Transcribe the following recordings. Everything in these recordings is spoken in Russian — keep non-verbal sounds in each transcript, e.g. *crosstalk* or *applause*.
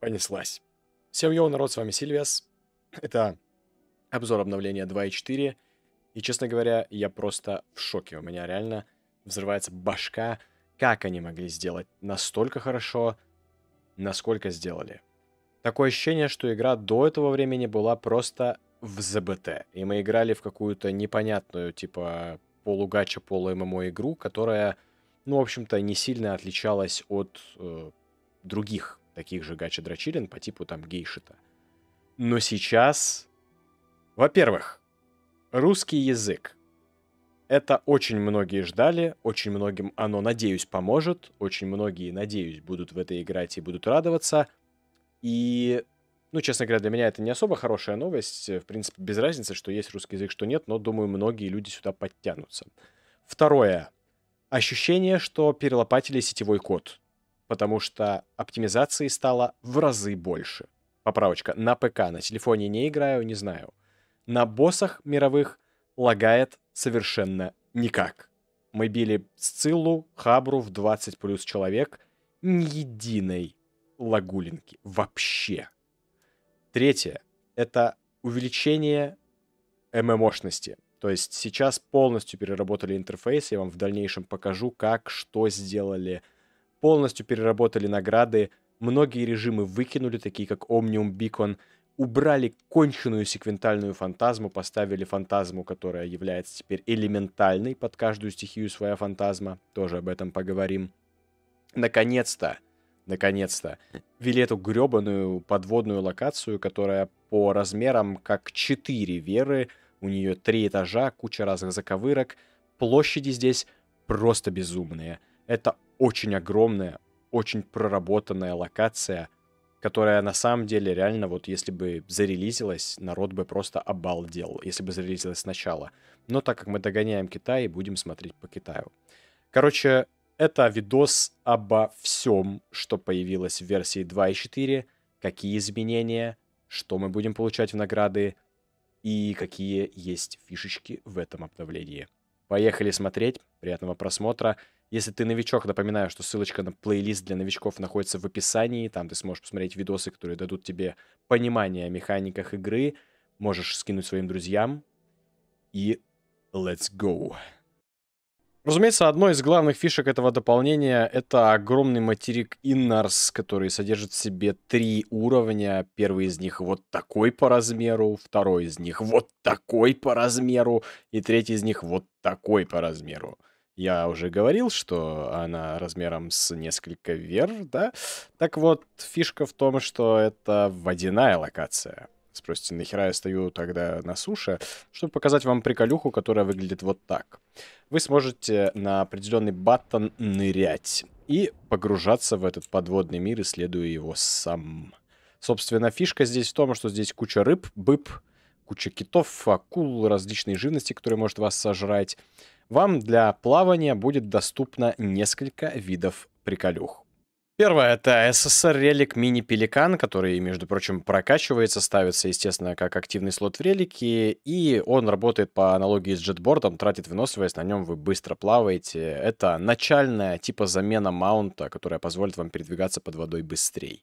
понеслась. Всем йоу, народ, с вами Сильвиас. *clears throat* Это обзор обновления 2.4. И, честно говоря, я просто в шоке. У меня реально взрывается башка, как они могли сделать настолько хорошо, насколько сделали. Такое ощущение, что игра до этого времени была просто в ЗБТ. И мы играли в какую-то непонятную, типа, полугача, полу-ММО игру, которая, ну, в общем-то, не сильно отличалась от э, других таких же гача-дрочилин по типу там гейшита. Но сейчас... Во-первых, русский язык. Это очень многие ждали, очень многим оно, надеюсь, поможет, очень многие, надеюсь, будут в это играть и будут радоваться. И, ну, честно говоря, для меня это не особо хорошая новость. В принципе, без разницы, что есть русский язык, что нет, но, думаю, многие люди сюда подтянутся. Второе. Ощущение, что перелопатили сетевой код потому что оптимизации стало в разы больше. Поправочка, на ПК, на телефоне не играю, не знаю. На боссах мировых лагает совершенно никак. Мы били Сциллу, Хабру в 20 плюс человек, ни единой лагулинки вообще. Третье — это увеличение ММОшности. То есть сейчас полностью переработали интерфейс, я вам в дальнейшем покажу, как, что сделали, полностью переработали награды, многие режимы выкинули, такие как Omnium Beacon, убрали конченую секвентальную фантазму, поставили фантазму, которая является теперь элементальной, под каждую стихию своя фантазма, тоже об этом поговорим. Наконец-то, наконец-то, ввели эту гребаную подводную локацию, которая по размерам как 4 веры, у нее три этажа, куча разных заковырок, площади здесь просто безумные. Это очень огромная, очень проработанная локация, которая на самом деле реально, вот если бы зарелизилась, народ бы просто обалдел, если бы зарелизилась сначала. Но так как мы догоняем Китай будем смотреть по Китаю. Короче, это видос обо всем, что появилось в версии 2.4, какие изменения, что мы будем получать в награды и какие есть фишечки в этом обновлении. Поехали смотреть, приятного просмотра. Если ты новичок, напоминаю, что ссылочка на плейлист для новичков находится в описании. Там ты сможешь посмотреть видосы, которые дадут тебе понимание о механиках игры. Можешь скинуть своим друзьям. И let's go! Разумеется, одной из главных фишек этого дополнения — это огромный материк Иннарс, который содержит в себе три уровня. Первый из них вот такой по размеру, второй из них вот такой по размеру и третий из них вот такой по размеру. Я уже говорил, что она размером с несколько вер, да? Так вот, фишка в том, что это водяная локация. Спросите, нахера я стою тогда на суше, чтобы показать вам приколюху, которая выглядит вот так. Вы сможете на определенный баттон нырять и погружаться в этот подводный мир, исследуя его сам. Собственно, фишка здесь в том, что здесь куча рыб, быб, куча китов, акул, различные живности, которые может вас сожрать вам для плавания будет доступно несколько видов приколюх. Первое — это SSR релик мини пеликан, который, между прочим, прокачивается, ставится, естественно, как активный слот в релике, и он работает по аналогии с джетбордом, тратит выносливость, на нем вы быстро плаваете. Это начальная типа замена маунта, которая позволит вам передвигаться под водой быстрее.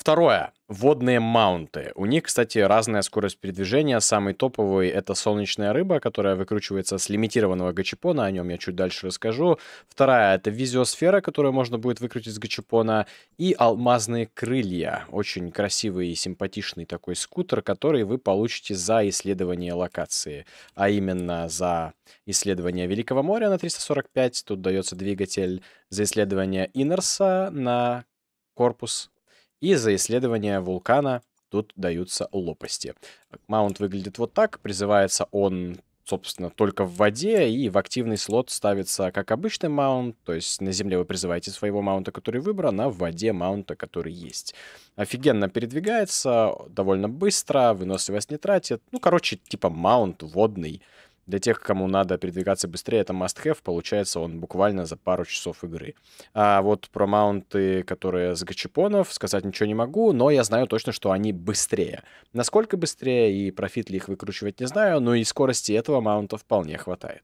Второе. Водные маунты. У них, кстати, разная скорость передвижения. Самый топовый — это солнечная рыба, которая выкручивается с лимитированного гачепона. О нем я чуть дальше расскажу. Вторая — это визиосфера, которую можно будет выкрутить с гачепона. И алмазные крылья. Очень красивый и симпатичный такой скутер, который вы получите за исследование локации. А именно за исследование Великого моря на 345. Тут дается двигатель за исследование Инерса на корпус и за исследование вулкана тут даются лопасти. Маунт выглядит вот так. Призывается он собственно, только в воде, и в активный слот ставится как обычный маунт, то есть на земле вы призываете своего маунта, который выбран, а в воде маунта, который есть. Офигенно передвигается, довольно быстро, выносливость не тратит. Ну, короче, типа маунт водный. Для тех, кому надо передвигаться быстрее, это must-have, получается он буквально за пару часов игры. А вот про маунты, которые с гачепонов, сказать ничего не могу, но я знаю точно, что они быстрее. Насколько быстрее и профит ли их выкручивать не знаю, но и скорости этого маунта вполне хватает.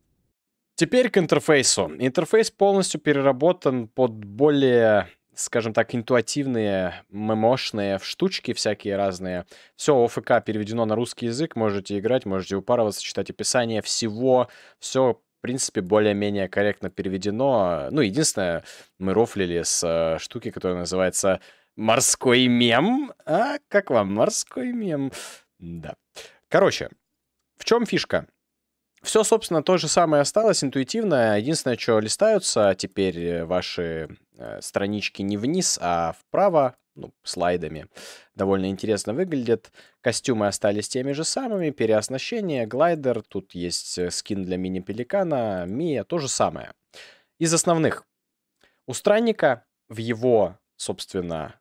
Теперь к интерфейсу. Интерфейс полностью переработан под более скажем так, интуитивные, мемошные штучки всякие разные. Все ОФК переведено на русский язык, можете играть, можете упарываться, читать описание всего, все в принципе, более-менее корректно переведено. Ну, единственное, мы рофлили с э, штуки, которая называется «Морской мем». А как вам морской мем? Да. Короче, в чем фишка? Все, собственно, то же самое осталось интуитивно. Единственное, что листаются теперь э, ваши Э, странички не вниз, а вправо, ну, слайдами. Довольно интересно выглядят Костюмы остались теми же самыми, переоснащение, глайдер, тут есть э, скин для мини-пеликана, Мия, то же самое. Из основных. У странника в его, собственно,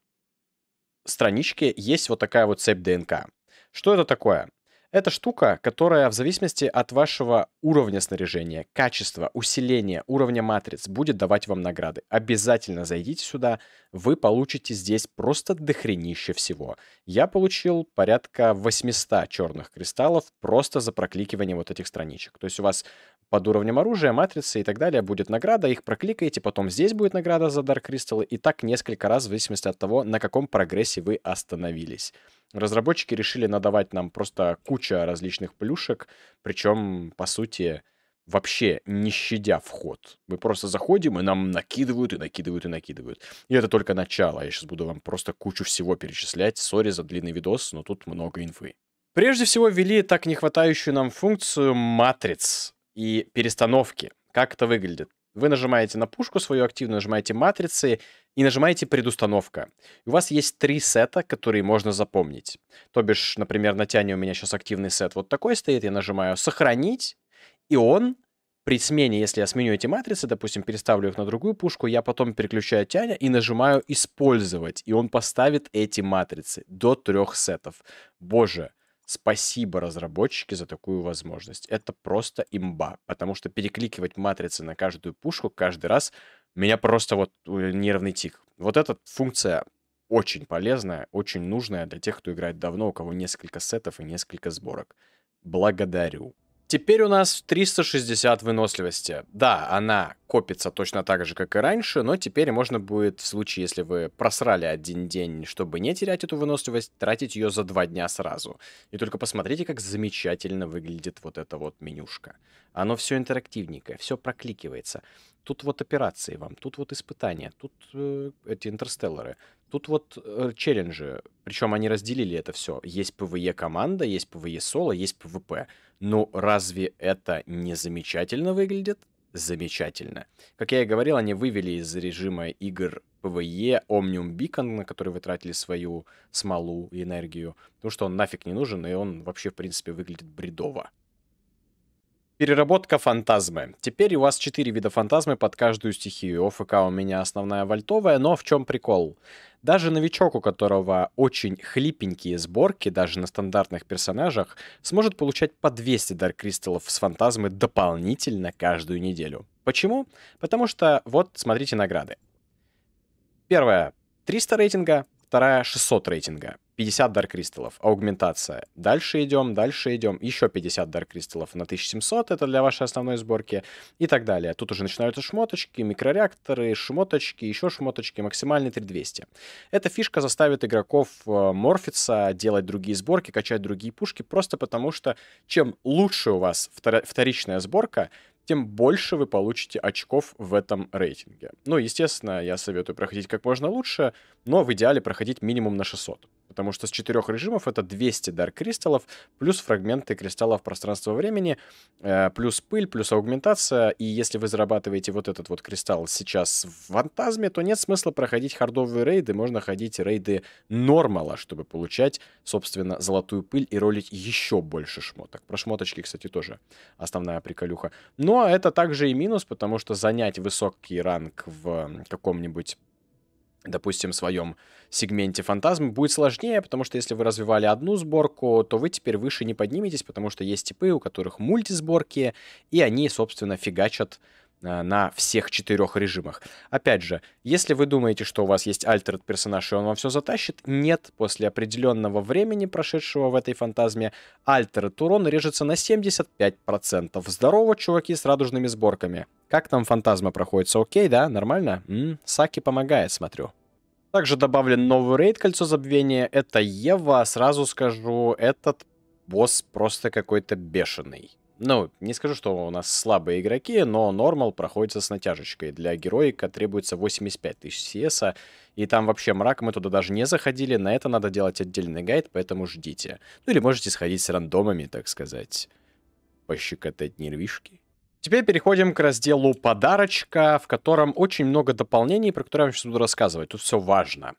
страничке есть вот такая вот цепь ДНК. Что это такое? Это штука, которая в зависимости от вашего уровня снаряжения, качества, усиления, уровня матриц будет давать вам награды. Обязательно зайдите сюда, вы получите здесь просто дохренище всего. Я получил порядка 800 черных кристаллов просто за прокликивание вот этих страничек. То есть у вас под уровнем оружия, матрицы и так далее будет награда, их прокликаете, потом здесь будет награда за Dark Crystal, и так несколько раз в зависимости от того, на каком прогрессе вы остановились разработчики решили надавать нам просто куча различных плюшек, причем, по сути, вообще не щадя вход. Мы просто заходим, и нам накидывают, и накидывают, и накидывают. И это только начало. Я сейчас буду вам просто кучу всего перечислять. Сори за длинный видос, но тут много инфы. Прежде всего, ввели так нехватающую нам функцию матриц и перестановки. Как это выглядит? Вы нажимаете на пушку свою активно, нажимаете матрицы и нажимаете «Предустановка». у вас есть три сета, которые можно запомнить. То бишь, например, на тяне у меня сейчас активный сет вот такой стоит, я нажимаю «Сохранить», и он при смене, если я сменю эти матрицы, допустим, переставлю их на другую пушку, я потом переключаю тяня и нажимаю «Использовать», и он поставит эти матрицы до трех сетов. Боже, Спасибо разработчики за такую возможность. Это просто имба, потому что перекликивать матрицы на каждую пушку каждый раз меня просто вот э, нервный тик. Вот эта функция очень полезная, очень нужная для тех, кто играет давно, у кого несколько сетов и несколько сборок. Благодарю. Теперь у нас 360 выносливости. Да, она копится точно так же, как и раньше, но теперь можно будет, в случае, если вы просрали один день, чтобы не терять эту выносливость, тратить ее за два дня сразу. И только посмотрите, как замечательно выглядит вот эта вот менюшка. Оно все интерактивненькое, все прокликивается. Тут вот операции вам, тут вот испытания, тут э, эти интерстеллары, тут вот э, челленджи. Причем они разделили это все. Есть PvE команда, есть PvE соло, есть PvP. Ну, разве это не замечательно выглядит? Замечательно. Как я и говорил, они вывели из режима игр PvE Omnium Beacon, на который вы тратили свою смолу и энергию, потому что он нафиг не нужен, и он вообще, в принципе, выглядит бредово. Переработка фантазмы. Теперь у вас 4 вида фантазмы под каждую стихию. ОФК у меня основная вольтовая, но в чем прикол? Даже новичок, у которого очень хлипенькие сборки, даже на стандартных персонажах, сможет получать по 200 Dark кристаллов с фантазмы дополнительно каждую неделю. Почему? Потому что, вот, смотрите награды. Первая — 300 рейтинга, вторая — 600 рейтинга. 50 дар кристаллов, аугментация. Дальше идем, дальше идем, еще 50 дар кристаллов на 1700, это для вашей основной сборки и так далее. Тут уже начинаются шмоточки, микрореакторы, шмоточки, еще шмоточки, максимальный 3200. Эта фишка заставит игроков э, морфиться, делать другие сборки, качать другие пушки, просто потому что чем лучше у вас вторичная сборка, тем больше вы получите очков в этом рейтинге. Ну, естественно, я советую проходить как можно лучше, но в идеале проходить минимум на 600 потому что с четырех режимов это 200 Dark кристаллов, плюс фрагменты кристаллов пространства-времени, э, плюс пыль, плюс аугментация, и если вы зарабатываете вот этот вот кристалл сейчас в фантазме, то нет смысла проходить хардовые рейды, можно ходить рейды нормала, чтобы получать, собственно, золотую пыль и ролить еще больше шмоток. Про шмоточки, кстати, тоже основная приколюха. Но ну, а это также и минус, потому что занять высокий ранг в каком-нибудь допустим, в своем сегменте фантазм будет сложнее, потому что если вы развивали одну сборку, то вы теперь выше не подниметесь, потому что есть типы, у которых мультисборки, и они, собственно, фигачат Э, на всех четырех режимах. Опять же, если вы думаете, что у вас есть альтерд персонаж и он вам все затащит, нет, после определенного времени, прошедшего в этой фантазме, альтерд урон режется на 75%. Здорово, чуваки с радужными сборками. Как там фантазма проходится? Окей, да? Нормально? М -м, Саки помогает, смотрю. Также добавлен новый рейд «Кольцо забвения». Это Ева, сразу скажу, этот босс просто какой-то бешеный. Ну, не скажу, что у нас слабые игроки, но нормал проходится с натяжечкой. Для героика требуется 85 тысяч CS, а, и там вообще мрак, мы туда даже не заходили, на это надо делать отдельный гайд, поэтому ждите. Ну или можете сходить с рандомами, так сказать, пощекотать нервишки. Теперь переходим к разделу «Подарочка», в котором очень много дополнений, про которые я вам сейчас буду рассказывать. Тут все важно.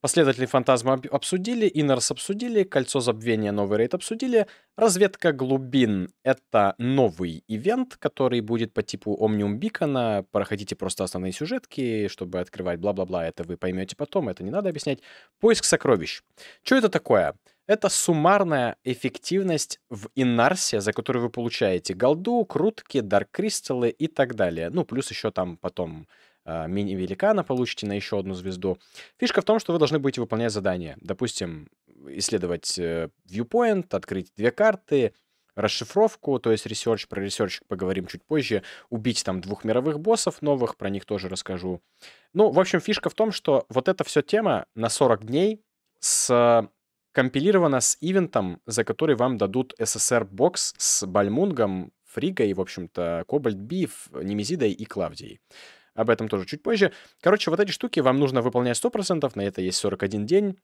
Последователи фантазма обсудили, Иннерс обсудили, Кольцо забвения новый рейд обсудили, разведка глубин — это новый ивент, который будет по типу Omnium Бикона, проходите просто основные сюжетки, чтобы открывать бла-бла-бла, это вы поймете потом, это не надо объяснять. Поиск сокровищ. Что это такое? Это суммарная эффективность в инарсе, за которую вы получаете голду, крутки, дарк-кристаллы и так далее. Ну, плюс еще там потом а, мини-великана получите на еще одну звезду. Фишка в том, что вы должны будете выполнять задания. Допустим, исследовать э, viewpoint, открыть две карты, расшифровку, то есть ресерч, про ресерч поговорим чуть позже, убить там двух мировых боссов новых, про них тоже расскажу. Ну, в общем, фишка в том, что вот эта все тема на 40 дней с компилирована с ивентом, за который вам дадут SSR-бокс с Бальмунгом, Фригой, в общем-то, Кобальт биф, Немезидой и Клавдией об этом тоже чуть позже. Короче, вот эти штуки вам нужно выполнять 100%, на это есть 41 день.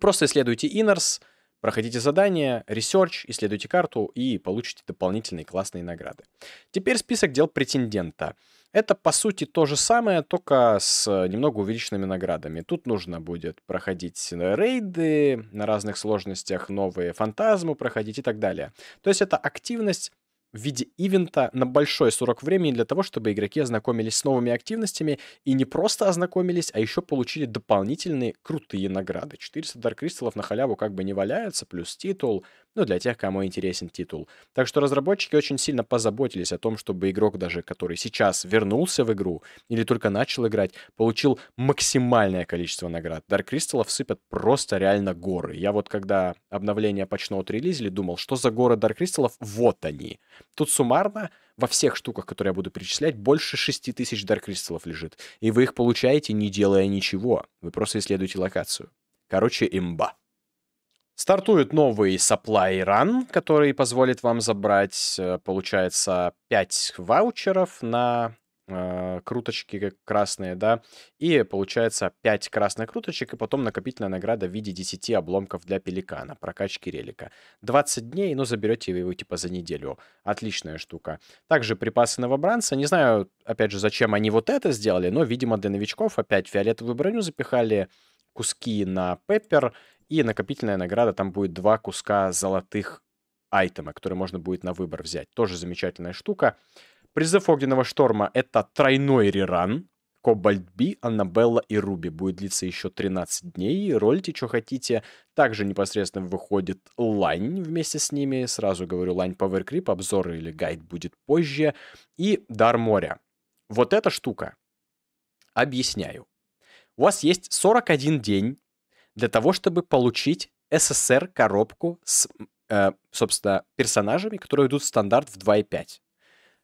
Просто исследуйте Inners, проходите задания, ресерч, исследуйте карту и получите дополнительные классные награды. Теперь список дел претендента. Это, по сути, то же самое, только с немного увеличенными наградами. Тут нужно будет проходить рейды на разных сложностях, новые фантазмы проходить и так далее. То есть это активность в виде ивента на большой срок времени для того, чтобы игроки ознакомились с новыми активностями и не просто ознакомились, а еще получили дополнительные крутые награды. 400 Dark Crystal на халяву как бы не валяется, плюс титул, ну, для тех, кому интересен титул. Так что разработчики очень сильно позаботились о том, чтобы игрок даже, который сейчас вернулся в игру или только начал играть, получил максимальное количество наград. Dark Crystal сыпят просто реально горы. Я вот когда обновление почноут релизили, думал, что за горы Dark Crystal, вот они. Тут суммарно во всех штуках, которые я буду перечислять, больше 6000 Dark Crystal лежит. И вы их получаете, не делая ничего. Вы просто исследуете локацию. Короче, имба. Стартует новый Supply Run, который позволит вам забрать, э, получается, 5 ваучеров на а, круточки красные, да, и получается 5 красных круточек, и потом накопительная награда в виде 10 обломков для пеликана, прокачки релика. 20 дней, но ну, заберете вы его типа за неделю. Отличная штука. Также припасы новобранца, не знаю, опять же, зачем они вот это сделали, но, видимо, для новичков опять фиолетовую броню запихали, куски на пеппер, и накопительная награда, там будет два куска золотых айтема, которые можно будет на выбор взять. Тоже замечательная штука. Призыв Огненного Шторма — это тройной реран. Кобальт Би, Аннабелла и Руби будет длиться еще 13 дней. Рольте, что хотите. Также непосредственно выходит Лайн вместе с ними. Сразу говорю, Лайн Power Creep, обзор или гайд будет позже. И Дар моря. Вот эта штука. Объясняю. У вас есть 41 день для того, чтобы получить СССР коробку с, э, собственно, персонажами, которые идут в стандарт в 2.5.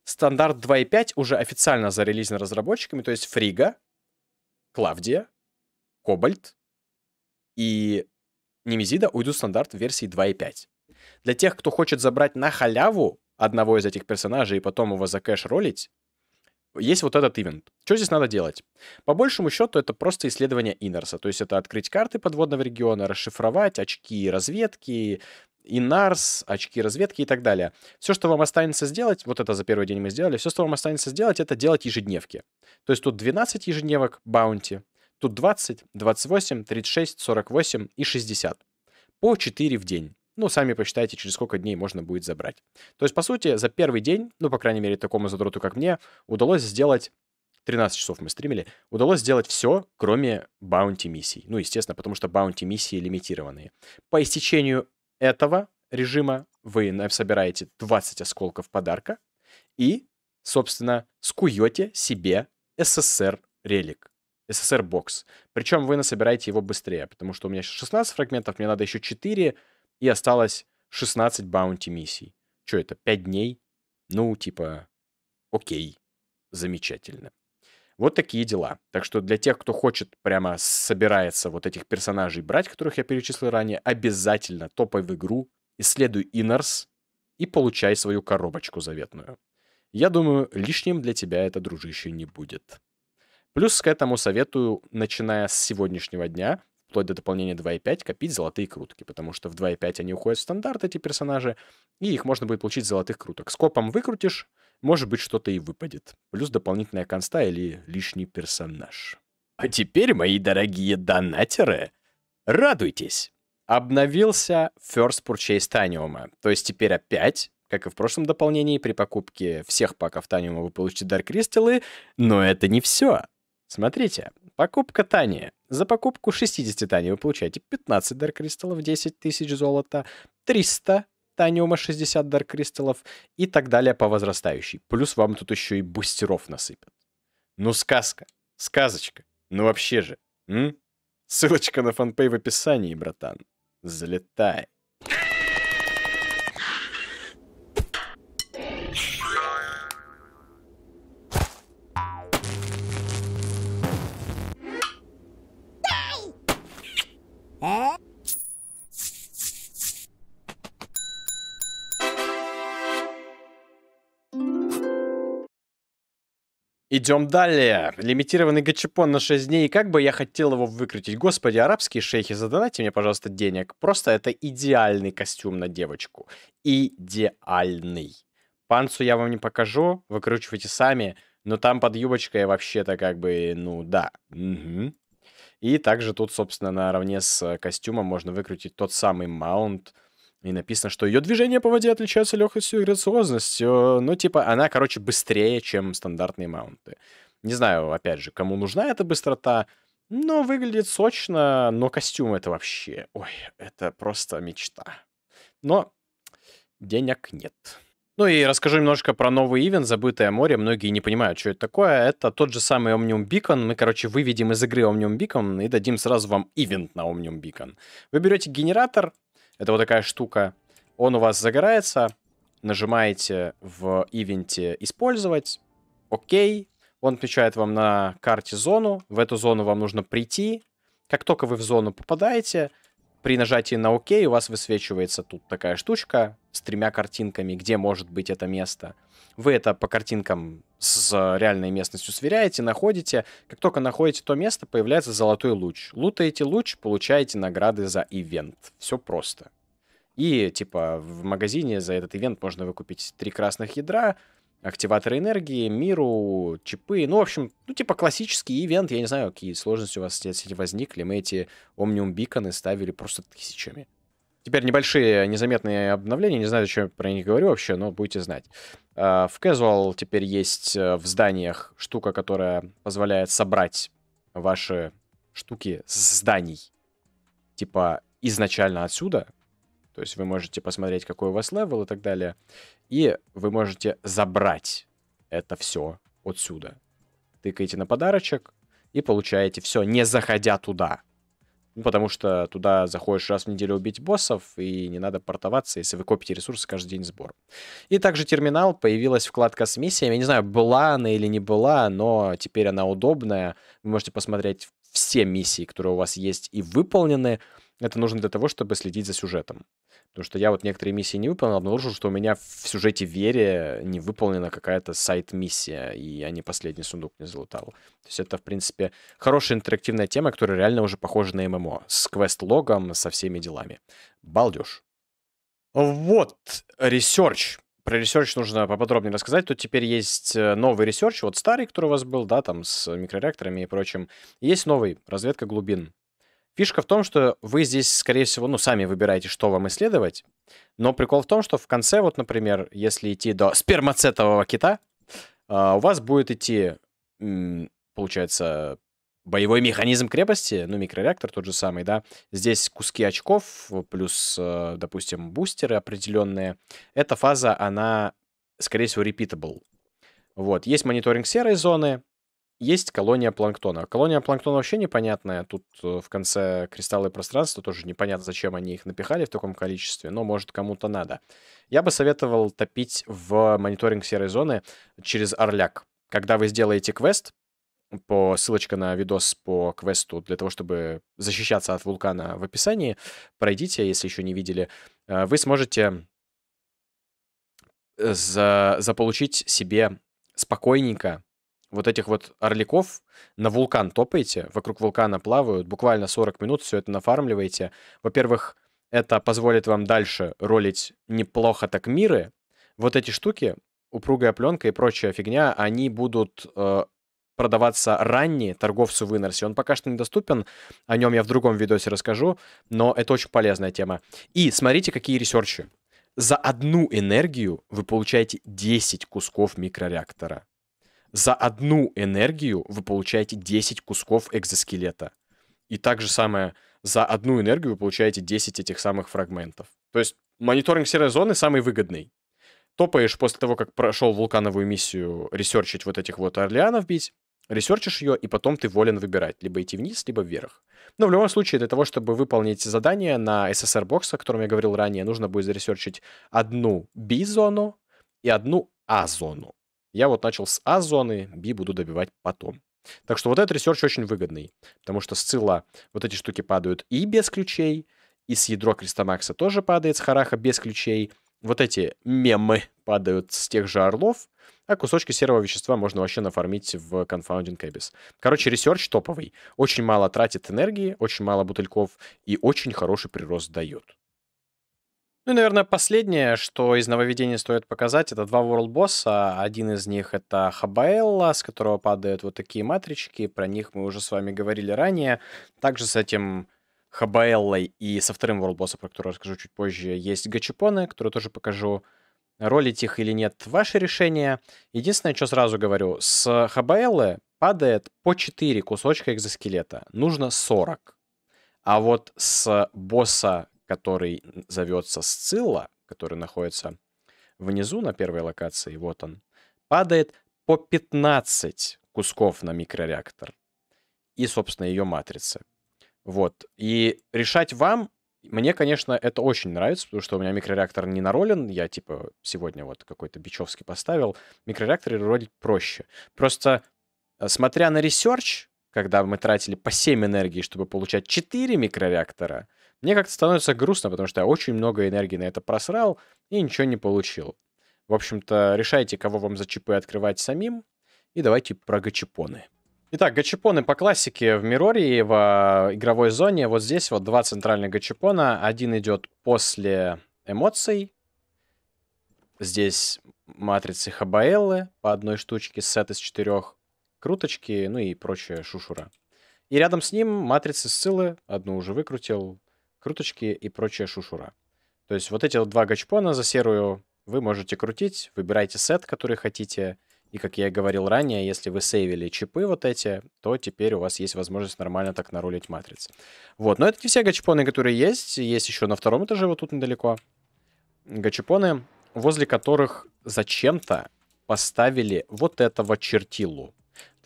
Стандарт 2.5 уже официально зарелизен разработчиками, то есть Фрига, Клавдия, Кобальт и Немезида уйдут в стандарт в версии 2.5. Для тех, кто хочет забрать на халяву одного из этих персонажей и потом его за кэш ролить, есть вот этот ивент. Что здесь надо делать? По большему счету, это просто исследование Инерса. То есть это открыть карты подводного региона, расшифровать очки разведки, и Нарс, очки разведки и так далее. Все, что вам останется сделать, вот это за первый день мы сделали, все, что вам останется сделать, это делать ежедневки. То есть тут 12 ежедневок баунти, тут 20, 28, 36, 48 и 60. По 4 в день. Ну, сами посчитайте, через сколько дней можно будет забрать. То есть, по сути, за первый день, ну, по крайней мере, такому задроту, как мне, удалось сделать 13 часов мы стримили, удалось сделать все, кроме баунти-миссий. Ну, естественно, потому что баунти-миссии лимитированные. По истечению этого режима вы собираете 20 осколков подарка и, собственно, скуете себе СССР релик. СССР бокс. Причем вы насобираете его быстрее, потому что у меня 16 фрагментов, мне надо еще 4, и осталось 16 баунти миссий. Что это, 5 дней? Ну, типа, окей, замечательно. Вот такие дела. Так что для тех, кто хочет, прямо собирается вот этих персонажей брать, которых я перечислил ранее, обязательно топай в игру, исследуй Иннерс и получай свою коробочку заветную. Я думаю, лишним для тебя это, дружище, не будет. Плюс к этому советую, начиная с сегодняшнего дня, вплоть до дополнения 2.5 копить золотые крутки, потому что в 2.5 они уходят в стандарт, эти персонажи, и их можно будет получить золотых круток. Скопом выкрутишь, может быть, что-то и выпадет. Плюс дополнительная конста или лишний персонаж. А теперь, мои дорогие донатеры, радуйтесь! Обновился First Purchase Таниума, то есть теперь опять как и в прошлом дополнении, при покупке всех паков Таниума вы получите Dark Кристаллы, но это не все. Смотрите, Покупка Тани. За покупку 60 Тани вы получаете 15 Дарк Кристаллов, 10 тысяч золота, 300 Таниума, 60 Дарк Кристаллов и так далее по возрастающей. Плюс вам тут еще и бустеров насыпят. Ну, сказка. Сказочка. Ну, вообще же. М? Ссылочка на фанпей в описании, братан. Залетай. Идем далее. Лимитированный гачапон на 6 дней. Как бы я хотел его выкрутить. Господи, арабские шейхи, задонайте мне, пожалуйста, денег. Просто это идеальный костюм на девочку. Идеальный. Панцу я вам не покажу, выкручивайте сами. Но там под юбочкой вообще-то как бы, ну да. Угу. И также тут, собственно, наравне с э, костюмом можно выкрутить тот самый маунт, и написано, что ее движение по воде отличается легкостью и грациозностью. Ну, типа, она, короче, быстрее, чем стандартные маунты. Не знаю, опять же, кому нужна эта быстрота, но выглядит сочно, но костюм это вообще... Ой, это просто мечта. Но денег нет. Ну и расскажу немножко про новый ивент «Забытое море». Многие не понимают, что это такое. Это тот же самый Omnium Beacon. Мы, короче, выведем из игры Omnium Beacon и дадим сразу вам ивент на Omnium Beacon. Вы берете генератор, это вот такая штука. Он у вас загорается, нажимаете в ивенте «Использовать», «Окей», он отвечает вам на карте зону, в эту зону вам нужно прийти. Как только вы в зону попадаете, при нажатии на ОК у вас высвечивается тут такая штучка с тремя картинками, где может быть это место. Вы это по картинкам с реальной местностью сверяете, находите. Как только находите то место, появляется золотой луч. Лутаете луч, получаете награды за ивент. Все просто. И, типа, в магазине за этот ивент можно выкупить три красных ядра, активаторы энергии, миру, чипы. Ну, в общем, ну, типа классический ивент. Я не знаю, какие сложности у вас здесь возникли. Мы эти Omnium Beacon ставили просто тысячами. Теперь небольшие незаметные обновления, не знаю, зачем я про них говорю вообще, но будете знать. А, в Casual теперь есть э, в зданиях штука, которая позволяет собрать ваши штуки с зданий. Типа изначально отсюда, то есть вы можете посмотреть, какой у вас левел и так далее. И вы можете забрать это все отсюда. Тыкаете на подарочек и получаете все, не заходя туда. Ну, потому что туда заходишь раз в неделю убить боссов, и не надо портоваться, если вы копите ресурсы каждый день сбор. И также терминал, появилась вкладка с миссиями. Я не знаю, была она или не была, но теперь она удобная. Вы можете посмотреть все миссии, которые у вас есть и выполнены. Это нужно для того, чтобы следить за сюжетом. Потому что я вот некоторые миссии не выполнил, обнаружил, что у меня в сюжете Вере не выполнена какая-то сайт-миссия, и я не последний сундук не залутал. То есть это, в принципе, хорошая интерактивная тема, которая реально уже похожа на ММО. С квест-логом, со всеми делами. Балдюш, Вот, ресерч про ресерч нужно поподробнее рассказать. Тут теперь есть э, новый ресерч, вот старый, который у вас был, да, там с микрореакторами и прочим. Есть новый, разведка глубин. Фишка в том, что вы здесь, скорее всего, ну, сами выбираете, что вам исследовать. Но прикол в том, что в конце, вот, например, если идти до спермацетового кита, а, у вас будет идти, получается, боевой механизм крепости, ну, микрореактор тот же самый, да. Здесь куски очков плюс, э, допустим, бустеры определенные. Эта фаза, она, скорее всего, repeatable. Вот. Есть мониторинг серой зоны, есть колония планктона. Колония планктона вообще непонятная. Тут э, в конце кристаллы пространства тоже непонятно, зачем они их напихали в таком количестве, но, может, кому-то надо. Я бы советовал топить в мониторинг серой зоны через орляк. Когда вы сделаете квест, по ссылочка на видос по квесту для того, чтобы защищаться от вулкана в описании, пройдите, если еще не видели, э, вы сможете э, за, заполучить себе спокойненько вот этих вот орликов на вулкан топаете, вокруг вулкана плавают, буквально 40 минут все это нафармливаете. Во-первых, это позволит вам дальше ролить неплохо так миры. Вот эти штуки, упругая пленка и прочая фигня, они будут э, продаваться ранние торговцу в Инерсе. Он пока что недоступен, о нем я в другом видосе расскажу, но это очень полезная тема. И смотрите, какие ресерчи. За одну энергию вы получаете 10 кусков микрореактора за одну энергию вы получаете 10 кусков экзоскелета. И так же самое, за одну энергию вы получаете 10 этих самых фрагментов. То есть мониторинг серой зоны самый выгодный. Топаешь после того, как прошел вулкановую миссию ресерчить вот этих вот орлеанов бить, ресерчишь ее, и потом ты волен выбирать, либо идти вниз, либо вверх. Но в любом случае, для того, чтобы выполнить задание на SSR бокса, о котором я говорил ранее, нужно будет заресерчить одну B-зону и одну А-зону. Я вот начал с А-зоны, B буду добивать потом. Так что вот этот ресерч очень выгодный, потому что с цила вот эти штуки падают и без ключей, и с ядро Крестомакса тоже падает с Хараха без ключей. Вот эти мемы падают с тех же орлов, а кусочки серого вещества можно вообще нафармить в Confounding Abyss. Короче, ресерч топовый. Очень мало тратит энергии, очень мало бутыльков и очень хороший прирост дает. Ну и, наверное, последнее, что из нововведений стоит показать, это два World Boss. А один из них — это Хабаэлла, с которого падают вот такие матрички. Про них мы уже с вами говорили ранее. Также с этим Хабаэллой и со вторым World Boss, про который расскажу чуть позже, есть Гачипоны, которые тоже покажу. Ролить их или нет — ваше решение. Единственное, что сразу говорю, с Хабаэллы падает по 4 кусочка экзоскелета. Нужно 40. А вот с босса который зовется Сцилла, который находится внизу на первой локации, вот он, падает по 15 кусков на микрореактор и, собственно, ее матрицы. Вот. И решать вам, мне, конечно, это очень нравится, потому что у меня микрореактор не наролен. Я, типа, сегодня вот какой-то Бичевский поставил. Микрореакторы ролить проще. Просто, э, смотря на ресерч, когда мы тратили по 7 энергии, чтобы получать 4 микрореактора, мне как-то становится грустно, потому что я очень много энергии на это просрал и ничего не получил. В общем-то, решайте, кого вам за чипы открывать самим, и давайте про гачипоны. Итак, гачипоны по классике в и в а, игровой зоне. Вот здесь вот два центральных гачипона. Один идет после эмоций. Здесь матрицы Хабаэллы по одной штучке, сет из четырех круточки, ну и прочая шушура. И рядом с ним матрицы ссылы, одну уже выкрутил, круточки и прочая шушура. То есть вот эти вот два гачпона за серую вы можете крутить, выбирайте сет, который хотите, и, как я и говорил ранее, если вы сейвили чипы вот эти, то теперь у вас есть возможность нормально так нарулить матрицы. Вот, но это не все гачпоны, которые есть. Есть еще на втором этаже, вот тут недалеко, гачпоны, возле которых зачем-то поставили вот этого чертилу.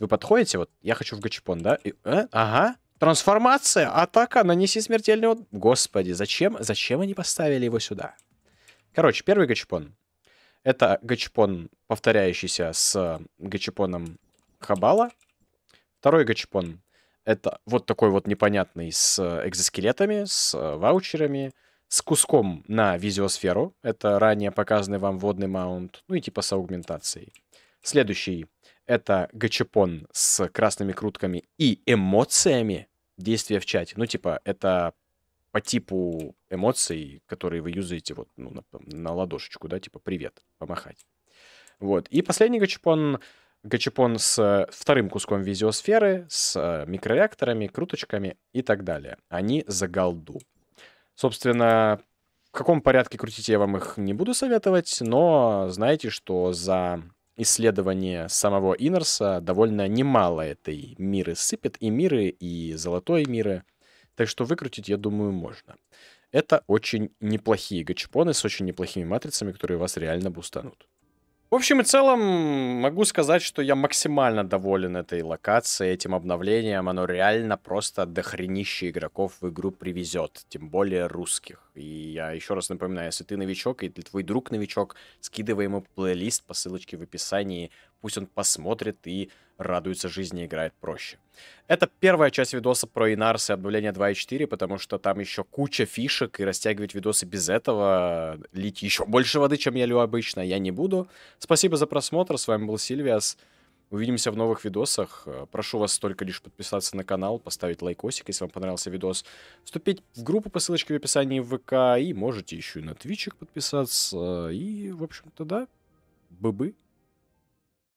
Вы подходите, вот, я хочу в гачипон, да? И, э? Ага. Трансформация, атака, нанеси смертельный удар. Господи, зачем, зачем они поставили его сюда? Короче, первый гачипон. Это гачипон, повторяющийся с э, гачипоном Хабала. Второй гачипон это вот такой вот непонятный с э, экзоскелетами, с э, ваучерами, с куском на визиосферу. Это ранее показанный вам водный маунт, ну и типа с аугментацией. Следующий это гачапон с красными крутками и эмоциями действия в чате. Ну, типа, это по типу эмоций, которые вы юзаете вот ну, на, на ладошечку, да, типа «привет», помахать. Вот. И последний гачапон гачапон с вторым куском визиосферы, с э, микрореакторами, круточками и так далее. Они за голду. Собственно, в каком порядке крутить я вам их не буду советовать, но знаете, что за исследование самого Иннерса довольно немало этой миры сыпет, и миры, и золотой миры. Так что выкрутить, я думаю, можно. Это очень неплохие гачпоны с очень неплохими матрицами, которые вас реально бустанут. В общем и целом, могу сказать, что я максимально доволен этой локацией, этим обновлением. Оно реально просто дохренище игроков в игру привезет, тем более русских. И я еще раз напоминаю, если ты новичок и ты твой друг новичок, скидывай ему плейлист по ссылочке в описании. Пусть он посмотрит и радуется жизни, играет проще. Это первая часть видоса про Инарс и обновление 2.4, потому что там еще куча фишек, и растягивать видосы без этого, лить еще больше воды, чем я лью обычно, я не буду. Спасибо за просмотр, с вами был Сильвиас. Увидимся в новых видосах. Э, прошу вас только лишь подписаться на канал, поставить лайкосик, если вам понравился видос, вступить в группу по ссылочке в описании в ВК, и можете еще и на Твичик подписаться. И, в общем-то, да, быбы.